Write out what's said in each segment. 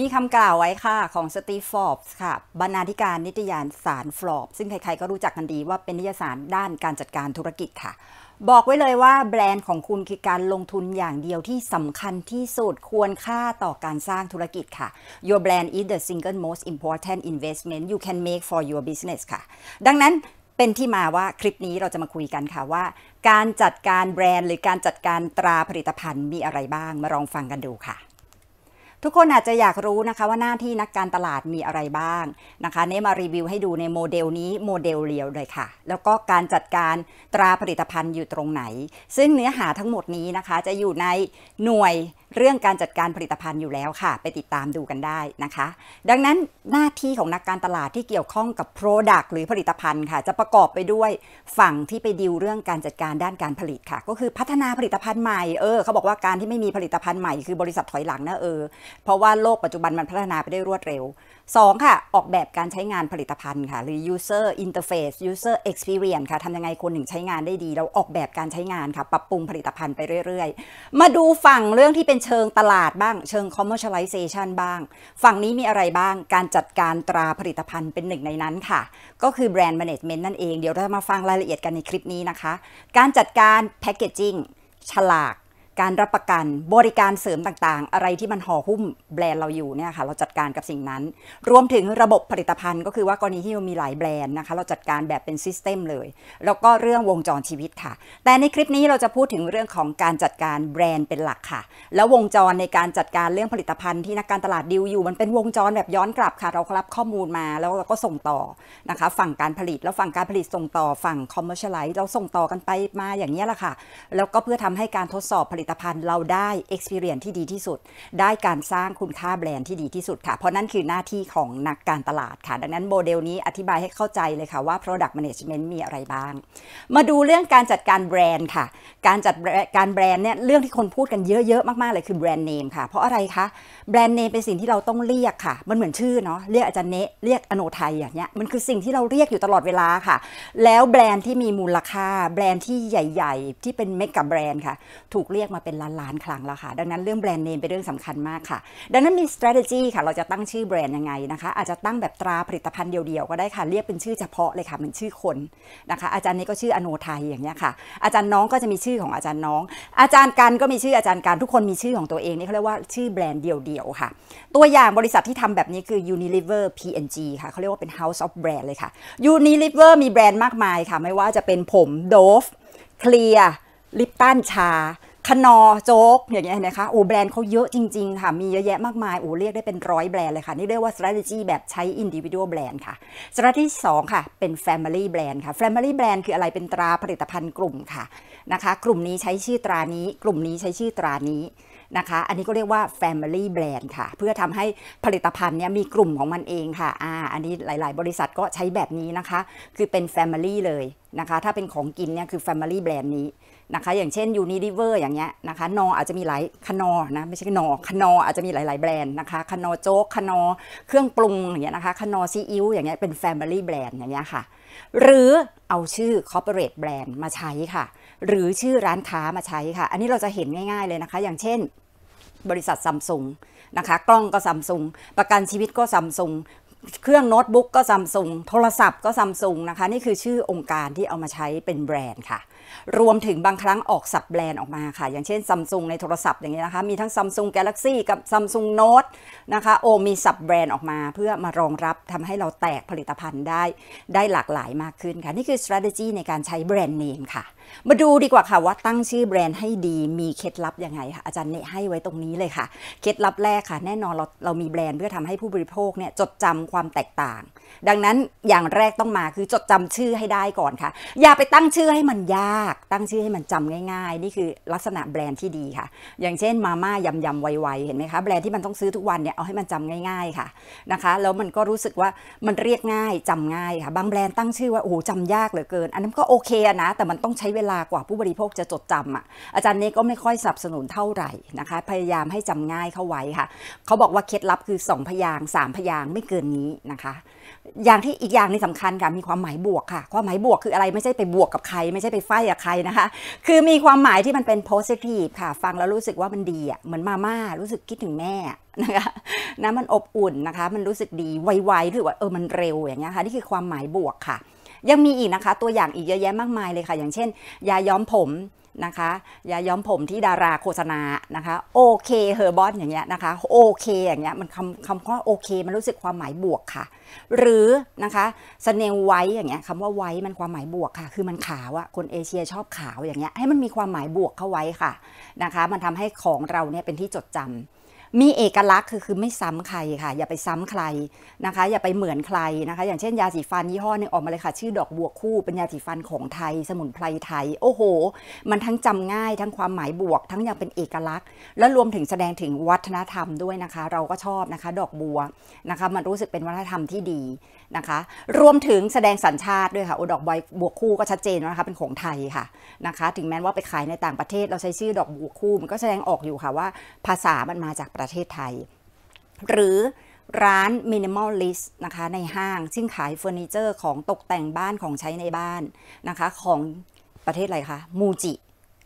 มีคำกล่าวไว้ค่ะ ของสตีฟอบส์ค่ะ บรรณาธิการนิตยสารฟลอบซึ่งใครๆ ก็รู้จักกันดีว่าเป็นนิตยสารด้านการจัดการธุรกิจค่ะ บอกไว้เลยว่าแบรนด์ของคุณคือการลงทุนอย่างเดียวที่สำคัญที่สุดควรค่าต่อการสร้างธุรกิจค่ะ Your brand is the single most important investment you can make for your business ค่ะ ดังนั้นเป็นที่มาว่าคลิปนี้เราจะมาคุยกันค่ะว่า การจัดการแบรนด์หรือการจัดการตราผลิตภัณฑ์มีอะไรบ้างมาลองฟังกันดูค่ะทุกคนอาจจะอยากรู้นะคะว่าหน้าที่นักการตลาดมีอะไรบ้างนะคะเนมารีวิวให้ดูในโมเดลนี้โมเดลเรียวเลยค่ะ แล้วก็การจัดการตราผลิตภัณฑ์อยู่ตรงไหน ซึ่งเนื้อหาทั้งหมดนี้นะคะ จะอยู่ในหน่วยเรื่องการจัดการผลิตภัณฑ์อยู่แล้วค่ะ ไปติดตามดูกันได้นะคะ ดังนั้นหน้าที่ของนักการตลาดที่เกี่ยวข้องกับ Product หรือผลิตภัณฑ์ค่ะ จะประกอบไปด้วยฝั่งที่ไปดิวเรื่องการจัดการด้านการผลิตค่ะ ก็คือพัฒนาผลิตภัณฑ์ใหม่เออเขาบอกว่าการที่ไม่มีผลิตภัณฑ์ใหม่คือบริษัทถอยหลังนะเออเพราะว่าโลกปัจจุบันมันพัฒนาไปได้รวดเร็ว 2. ค่ะ ออกแบบการใช้งานผลิตภัณฑ์ค่ะ หรือ user interface user experience ค่ะทำยังไงคนหนึ่งใช้งานได้ดี เราออกแบบการใช้งานค่ะปรับปรุงผลิตภัณฑ์ไปเรื่อย ๆ มาดูฝั่งเรื่องที่เป็นเชิงตลาดบ้าง เชิง commercialization บ้าง ฝั่งนี้มีอะไรบ้างการจัดการตราผลิตภัณฑ์เป็นหนึ่งในนั้นค่ะ ก็คือ brand management นั่นเองเดี๋ยวเรามาฟังรายละเอียดกันในคลิปนี้นะคะ การจัดการ packaging ฉลากการรับประกันบริการเสริมต่างๆ อะไรที่มันห่อหุ้มแบรนด์เราอยู่เนี่ยค่ะ เราจัดการกับสิ่งนั้น รวมถึงระบบผลิตภัณฑ์ก็คือว่ากรณีที่เรามีหลายแบรนด์นะคะเราจัดการแบบเป็นซิสเต็มเลย แล้วก็เรื่องวงจรชีวิตค่ะ แต่ในคลิปนี้เราจะพูดถึงเรื่องของการจัดการแบรนด์เป็นหลักค่ะ แล้ววงจรในการจัดการเรื่องผลิตภัณฑ์ที่นักการตลาดดิวอยู่มันเป็นวงจรแบบย้อนกลับค่ะเรารับข้อมูลมาแล้วเราก็ส่งต่อนะคะ ฝั่งการผลิตแล้วฝั่งการผลิตส่งต่อฝั่งคอมเมอร์เชียลไลท์เราส่งต่อกันไปมาอย่างนี้แหละค่ะ แล้วก็เพื่อทำให้การทดสอบผลิตตภัณฑ์เราได้ Experience ที่ดีที่สุด ได้การสร้างคุณค่าแบรนด์ที่ดีที่สุดค่ะ เพราะนั่นคือหน้าที่ของนักการตลาดค่ะ ดังนั้นโมเดลนี้อธิบายให้เข้าใจเลยค่ะว่า Product Management มีอะไรบ้าง มาดูเรื่องการจัดการแบรนด์ค่ะ การจัดการแบรนด์เนี่ยเรื่องที่คนพูดกันเยอะๆมากๆเลยคือแบรนด์เนมค่ะเพราะอะไรคะแบรนด์เนมเป็นสิ่งที่เราต้องเรียกค่ะมันเหมือนชื่อเนาะเรียกอาจารย์เนะเรียกอโนไทยอย่างเงี้ยมันคือสิ่งที่เราเรียกอยู่ตลอดเวลาค่ะ แล้วแบรนด์ที่มีมูลค่าแบรนด์ที่ใหญ่ ๆ ที่เป็นเมกะแบรนด์ค่ะ ถูกเรียกมาเป็นล้านล้านครั้งแล้วค่ะ ดังนั้นเรื่องแบรนด์เนมเป็นเรื่องสำคัญมากค่ะ ดังนั้นมี strategy ค่ะ เราจะตั้งชื่อแบรนด์ยังไงนะคะ อาจจะตั้งแบบตราผลิตภัณฑ์เดียวๆก็ได้ค่ะ เรียกเป็นชื่อเฉพาะเลยค่ะเมันชื่อคนนะคะ อาจารย์นี้ก็ชื่ออโนไทยอย่างเงี้ยค่ะ อาจารย์น้องก็จะมีชื่อของอาจารย์น้อง อาจารย์กันก็มีชื่ออาจารย์กันทุกคนมีชื่อของตัวเองนี่เขาเรียกว่าชื่อแบรนด์เดียวๆค่ะ ตัวอย่างบริษัทที่ทำแบบนี้คือ Unilever P&G ค่ะเขาเรียกว่าเป็น House of Brand เลยค่ะ Unilever มีแบรนด์มากมายค่ะไม่ว่าจะเป็นผม Dove เคลียรลิปตันชาคนอโจ๊กอย่างเงี้ยนะคะ โอ้แบรนด์เขาเยอะจริงๆค่ะ มีเยอะแยะมากมาย โอ้ เรียกได้เป็นร้อยแบรนด์เลยค่ะนี่เรียกว่า strategy แบบใช้ individual brand ค่ะ strategy ที่2ค่ะ เป็น family brand ค่ะ family brand คืออะไรเป็นตราผลิตภัณฑ์กลุ่มค่ะ นะคะ กลุ่มนี้ใช้ชื่อตรานี้ กลุ่มนี้ใช้ชื่อตรานี้นะคะอันนี้ก็เรียกว่า Family Brand ค่ะเพื่อทำให้ผลิตภัณฑ์เนี่ยมีกลุ่มของมันเองค่ะอ่าอันนี้หลาย ๆ บริษัทก็ใช้แบบนี้นะคะ คือเป็น Family เลยนะคะ ถ้าเป็นของกินเนี่ยคือ Family Brand นี้นะคะอย่างเช่นยูนิ e ิเวอร์อย่างเงี้ยนะคะนออาจจะมีหลายคนอนะไม่ใช่คนอคนออาจจะมีหลายๆแบรนด์นะคะคนอโจ๊กคนอเครื่องปรุงอย่างเงี้ยนะคะคนอซีอิ๊วอย่างเงี้ยเป็น Family Brand อย่างเงี้ยค่ะ หรือเอาชื่อ corporate brand มาใช้ค่ะ หรือชื่อร้านค้ามาใช้ค่ะ อันนี้เราจะเห็นง่าย ๆเลยนะคะ อย่างเช่นบริษัทซัมซุงนะคะ กล้องก็ซัมซุงประกันชีวิตก็ซัมซุงเครื่องโน้ตบุ๊กก็ซัมซุงโทรศัพท์ก็ซัมซุงนะคะ นี่คือชื่อองค์การที่เอามาใช้เป็นแบรนด์ค่ะรวมถึงบางครั้งออกสับแบรนด์ออกมาค่ะ อย่างเช่นซัมซุงในโทรศัพท์อย่างเงี้ยนะคะ มีทั้งซัมซุงกาแล็กซี่กับซัมซุงโน้ตนะคะ โอมีสับแบรนด์ออกมา เพื่อมารองรับทำให้เราแตกผลิตภัณฑ์ได้ ได้หลากหลายมากขึ้นค่ะ นี่คือ strategy ในการใช้แบรนด์เนมค่ะมาดูดีกว่าค่ะว่าตั้งชื่อแบรนด์ให้ดีมีเคล็ดลับยังไงค่ะอาจารย์เนให้ไว้ตรงนี้เลยค่ะ เคล็ดลับแรกค่ะ แน่นอนเราเรามีแบรนด์เพื่อทำให้ผู้บริโภคเนี่ยจดจำความแตกต่าง ดังนั้นอย่างแรกต้องมาคือจดจำชื่อให้ได้ก่อนค่ะ อย่าไปตั้งชื่อให้มันยากากตั้งชื่อให้มันจำง่ายๆนี่คือลักษณะแบรนด์ที่ดีค่ะ อย่างเช่น มาม่ายำยำไวๆเห็นไหมคะแบรนด์ที่มันต้องซื้อทุกวันเนี่ยเอาให้มันจำง่ายๆค่ะนะคะแล้วมันก็รู้สึกว่ามันเรียกง่ายจำง่ายค่ะบางแบรนด์ตั้งชื่อว่าโอ้โหจำยากเหลือเกิน อันนั้นก็โอเคนะ แต่มันต้องใช้เวลากว่าผู้บริโภคจะจดจำอ่ะอาจารย์เนก็ไม่ค่อยสนับสนุนเท่าไหร่นะคะ พยายามให้จำง่ายเข้าไว้ค่ะเขาบอกว่าเคล็ดลับคือ 2 พยาง3พยางไม่เกินนี้นะคะอย่างที่อีกอย่างนี่สำคัญค่ะมีความหมายบวกค่ะ ความหมายบวกคืออะไรไม่ใช่ไปบวกกับใคร ไม่ใช่ไปไฟกับใครนะคะ คือมีความหมายที่มันเป็นโพสิทีฟค่ะ ฟังแล้วรู้สึกว่ามันดีอ่ะเหมือนมาม่ารู้สึกคิดถึงแม่นะคะนะมันอบอุ่นนะคะ มันรู้สึกดีไวๆหรือว่าเออมันเร็วอย่างเงี้ยค่ะนี่คือความหมายบวกค่ะ ยังมีอีกนะคะ ตัวอย่างอีกเยอะแยะมากมายเลยค่ะ อย่างเช่นยาย้อมผมนะคะยาย้อมผมที่ดาราโฆษณานะคะโอเคเฮอร์บอสอย่างเงี้ยนะคะโอเคอย่างเงี้ยมันคำคำว่าโอเค มันรู้สึกความหมายบวกค่ะหรือนะคะสเนลไว้อย่างเงี้ยคำว่าไว้มันความหมายบวกค่ะ คือมันขาวอะคนเอเชียชอบขาวอย่างเงี้ยให้มันมีความหมายบวกเข้าไว้ค่ะนะคะมันทำให้ของเราเนี่ยเป็นที่จดจำมีเอกลักษณ์คือคือไม่ซ้ำใครค่ะ อย่าไปซ้ำใครนะคะ อย่าไปเหมือนใครนะคะ อย่างเช่นยาสีฟันยี่ห้อหนึ่งออกมาเลยค่ะชื่อดอกบัวคู่เป็นยาสีฟันของไทย สมุนไพรไทย โอ้โห มันทั้งจำง่ายทั้งความหมายบวก ทั้งยังเป็นเอกลักษณ์และรวมถึงแสดงถึงวัฒนธรรมด้วยนะคะ เราก็ชอบนะคะดอกบัวนะคะมันรู้สึกเป็นวัฒนธรรมที่ดีนะคะ รวมถึงแสดงสัญชาติด้วยค่ะโอดอกบอยบัวคู่ก็ชัดเจนนะคะเป็นของไทยค่ะนะคะถึงแม้ว่าไปขายในต่างประเทศ เราใช้ชื่อดอกบัวคู่มันก็แสดงออกอยู่ค่ะว่า ภาษามันมาจากประเทศไทย หรือร้าน Minimalist นะคะ ในห้างซึ่งขายเฟอร์นิเจอร์ของตกแต่งบ้านของใช้ในบ้าน นะคะ ของประเทศอะไรคะ มูจิ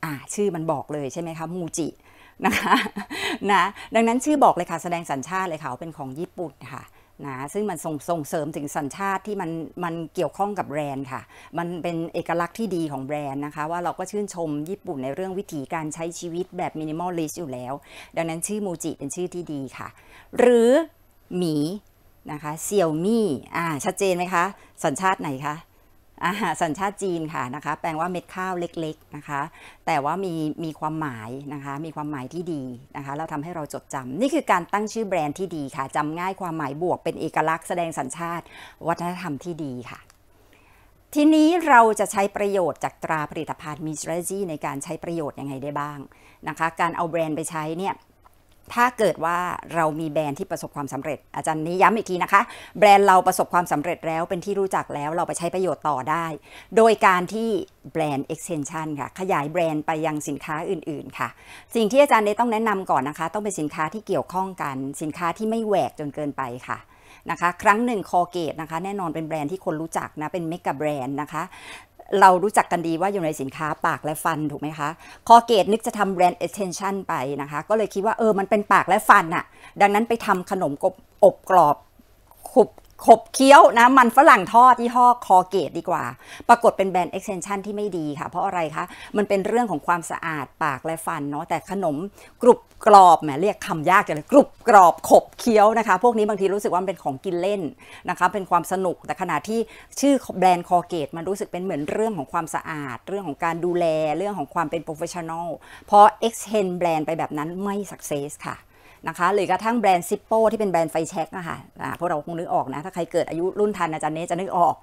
อ่า ชื่อมันบอกเลยใช่ไหมคะ มูจิ นะคะนะดังนั้นชื่อบอกเลยค่ะ แสดงสัญชาติเลยค่ะเป็นของญี่ปุ่นค่ะนะซึ่งมันส่งสงเสริมถึงสัญชาติที่มันมันเกี่ยวข้องกับแบรนด์ค่ะ มันเป็นเอกลักษณ์ที่ดีของแบรนด์นะคะ ว่าเราก็ชื่นชมญี่ปุ่นในเรื่องวิถีการใช้ชีวิตแบบมินิมอลลิสอยู่แล้ว ดังนั้นชื่อมูจิเป็นชื่อที่ดีค่ะ หรือหมีนะคะ เซียวมี่อ่า ชัดเจนไหมคะ สัญชาติไหนคะสัญชาติจีนค่ะนะคะแปลว่าเม็ดข้าวเล็กๆนะคะแต่ว่ามีมีความหมายนะคะมีความหมายที่ดีนะคะ เราทำให้เราจดจำ นี่คือการตั้งชื่อแบรนด์ที่ดีค่ะ จำง่ายความหมายบวกเป็นเอกลักษณ์แสดงสัญชาติวัฒนธรรมที่ดีค่ะ ทีนี้เราจะใช้ประโยชน์จากตราผลิตภัณฑ์มีส t r a t ในการใช้ประโยชน์ยังไงได้บ้างนะคะ การเอาแบรนด์ไปใช้เนี่ยถ้าเกิดว่าเรามีแบรนด์ที่ประสบความสำเร็จอาจารย์นี้ย้ำอีกทีนะคะ แบรนด์เราประสบความสำเร็จแล้ว เป็นที่รู้จักแล้วเราไปใช้ประโยชน์ต่อได้ โดยการที่แบรนด์ extension ค่ะ ขยายแบรนด์ไปยังสินค้าอื่นๆ ค่ะ สิ่งที่อาจารย์ด้ต้องแนะนำก่อนนะคะ ต้องเป็นสินค้าที่เกี่ยวข้องกัน สินค้าที่ไม่แหวกจนเกินไปค่ะนะคะ ครั้งหนึ่งคอเกตนะคะ แน่นอนเป็นแบรนด์ที่คนรู้จักนะเป็นเมกะแบรนด์นะคะเรารู้จักกันดีว่าอยู่ในสินค้าปากและฟันถูกไหมคะ คอเกตนึกจะทำแบรนด์เอ t e n ช i o n ไปนะคะ ก็เลยคิดว่าเออมันเป็นปากและฟันอะดังนั้นไปทำขนมกบอบกรอบขบขบเคี้ยวนะมันฝรั่งทอดยี่ห้อคอเกตดีกว่า ปรากฏเป็นแบรนด์เอ็กเซนชันที่ไม่ดีค่ะ เพราะอะไรคะ มันเป็นเรื่องของความสะอาดปากและฟันเนาะแต่ขนมกรุบกรอบแหมเรียกคำยากจังเลยกรุบกรอบขบเคี้ยวนะคะ พวกนี้บางทีรู้สึกว่าเป็นของกินเล่นนะคะเป็นความสนุก แต่ขณะที่ชื่อแบรนด์คอเกตมันรู้สึกเป็นเหมือนเรื่องของความสะอาด เรื่องของการดูแลเรื่องของความเป็นโปรเฟชชั่นอลพอเอ็กเซนแบรนด์ไปแบบนั้นไม่สักเซสค่ะนะคะหรือกระทั่งแบรนด์ซิปโปที่เป็นแบรนด์ไฟแช็กนะคะพวกเราคงนึกออกนะ ถ้าใครเกิดอายุรุ่นทันอาจารย์เนจะนึกออก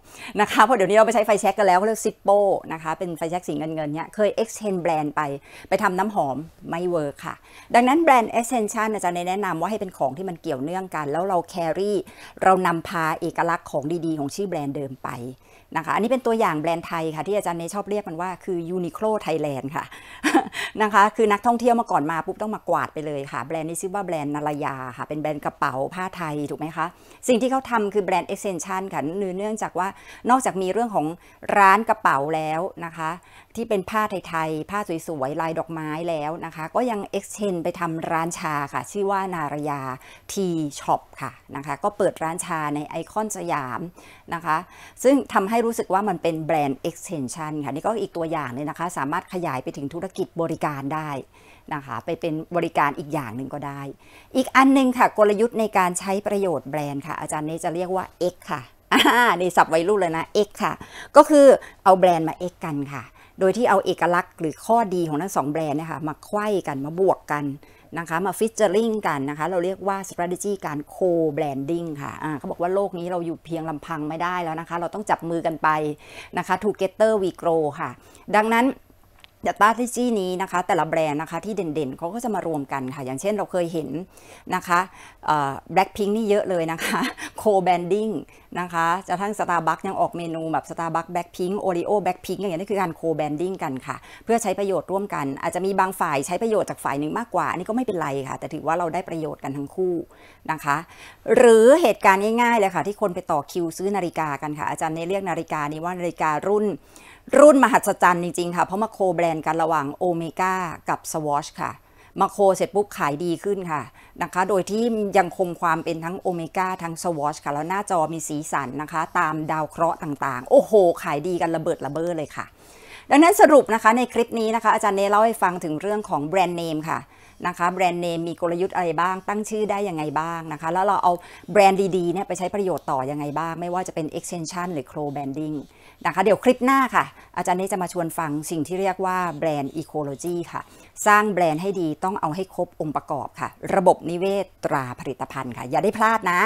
นะคะเพราะเดี๋ยวนี้เราไปใช้ไฟแช็กกันแล้วเรียกซิปโปนะคะเป็นไฟแช็กสีเงินเงินเนี่ยเคยอ็กซ์เ g นแบรนด์ไปไปทำน้ำหอมไม่เวิร์คค่ะ ดังนั้นแบรนด์เอเซนชั่นอาจารย์เนแนะนำว่าให้เป็นของที่มันเกี่ยวเนื่องกัน แล้วเราแครี่เรานำพาเอกลักษณ์ของดีๆ ของชื่อแบรนด์เดิมไปนะคะอันนี้เป็นตัวอย่างแบรนด์ไทยค่ะที่อาจารย์เนชอบเรียกมันว่าคือยูนิโคลไทยแลนด์ค่ะนะคะคือนักท่องเที่ยวมาก่อนมาปุ๊บต้องมากวาดไปเลยค่ะแบรนด์นี้ชื่อว่าแบรนด์นารยาค่ะเป็นแบรนด์ กระเป๋าผ้าไทยถูกไหมคะสิ่งที่เขาทำคือแบรนด์เอ็กเซนชันค่ะเนื่องจากว่านอกจากมีเรื่องของร้านกระเป๋าแล้วนะคะ ที่เป็นผ้าไทยๆผ้าสวยๆลายดอกไม้แล้วนะคะ ก็ยังเอ็กเซนไปทำร้านชาค่ะ ชื่อว่านารยาทีช็อปค่ะนะคะก็เปิดร้านชาในไอคอนสยามนะคะ ซึ่งทำให้รู้สึกว่ามันเป็นแบรนด์เอ็กเซนชันค่ะนี่ก็อีกตัวอย่างเลยนะคะ สามารถขยายไปถึงธุรกิจบริการได้นะคะไปเป็นบริการอีกอย่างหนึ่งก็ได้ อีกอันนึงค่ะกลยุทธ์ในการใช้ประโยชน์แบรนด์ค่ะ อาจารย์เนจะเรียกว่า X ค่ะนี่สับไวัรุ่นเลยนะ X ค่ะ ก็คือเอาแบรนด์มา X กันค่ะ โดยที่เอาเอกลักษณ์หรือข้อดีของทั้งสองแบรนด์นะคะมาไขว้กันมาบวกกันนะคะมาฟิชเจอริงกันนะคะเราเรียกว่า strategy การโคแบรนดิ้งค่ะะเขาบอกว่าโลกนี้เราอยู่เพียงลำพังไม่ได้แล้วนะคะเราต้องจับมือกันไปนะคะ together we grow ค่ะดังนั้นดัตตาที่จี้นี้นะคะแต่ละแบรนด์นะคะที่เด่นๆ เขาก็จะมารวมกันค่ะอย่างเช่นเราเคยเห็นนะคะแบล็คพิงนี่เยอะเลยนะคะโคแบนดิ้งนะคะจะทั้งสตาร์บัคยังออกเมนูแบบสตาร์บัคแบล็คพิงโอริโอแบล็คพิงอย่างเงี้ยนี่คือการโคแบนดิ้งกันค่ะเพื่อใช้ประโยชน์ร่วมกันอาจจะมีบางฝ่ายใช้ประโยชน์จากฝ่ายหนึ่งมากกว่า อันนี้ก็ไม่เป็นไรค่ะแต่ถือว่าเราได้ประโยชน์กันทั้งคู่นะคะ หรือเหตุการณ์ง่ายๆเลยค่ะที่คนไปต่อคิวซื้อนาฬิกากันค่ะ อาจารย์เนเรียกนาฬิกานี้ว่านาฬิการุ่นรุ่นมหัศจรรย์จริงๆค่ะเพราะมาโคแบรนด์กันระหว่างโอเมก้ากับสวอชค่ะ มาโคเสร็จปุ๊บขายดีขึ้นค่ะนะคะ โดยที่ยังคงความเป็นทั้งโอเมก้าทั้งสวอชค่ะ แล้วหน้าจอมีสีสันนะคะ ตามดาวเคราะห์ต่างๆ โอ้โห ขายดีกันระเบิดระเบ้อเลยค่ะ ดังนั้นสรุปนะคะในคลิปนี้นะคะ อาจารย์เนเล่าให้ฟังถึงเรื่องของแบรนด์เนมค่ะนะคะแบรนด์เนมมีกลยุทธ์อะไรบ้างตั้งชื่อได้ยังไงบ้างนะคะแล้วเราเอาแบรนด์ดีๆเนี่ยไปใช้ประโยชน์ต่อยังไงบ้าง ไม่ว่าจะเป็น extension หรือ c r o w branding นะคะ เดี๋ยวคลิปหน้าค่ะ อาจารย์นี่จะมาชวนฟังสิ่งที่เรียกว่าแบรนด์ ecology ค่ะ สร้างแบรนด์ให้ดีต้องเอาให้ครบองค์ประกอบค่ะ ระบบนิเวศตราผลิตภัณฑ์ค่ะ อย่าได้พลาดนะ